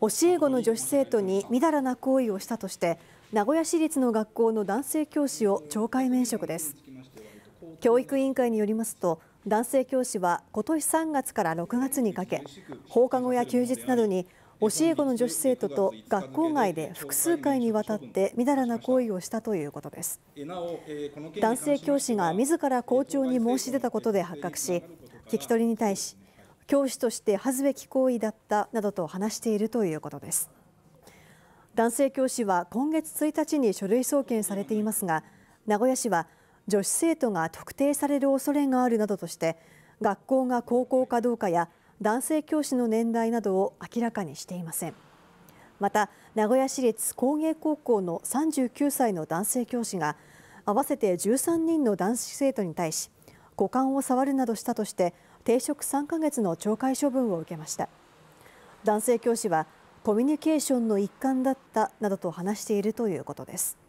教え子の女子生徒にみだらな行為をしたとして名古屋市立の学校の男性教師を懲戒免職です教育委員会によりますと男性教師は今年3月から6月にかけ放課後や休日などに教え子の女子生徒と学校外で複数回にわたってみだらな行為をしたということです男性教師が自ら校長に申し出たことで発覚し聞き取りに対し教師として恥ずべき行為だったなどと話しているということです男性教師は今月1日に書類送検されていますが名古屋市は女子生徒が特定される恐れがあるなどとして学校が高校かどうかや男性教師の年代などを明らかにしていませんまた名古屋市立工芸高校の39歳の男性教師が合わせて13人の男子生徒に対し股間を触るなどしたとして停職3ヶ月の懲戒処分を受けました男性教師はコミュニケーションの一環だったなどと話しているということです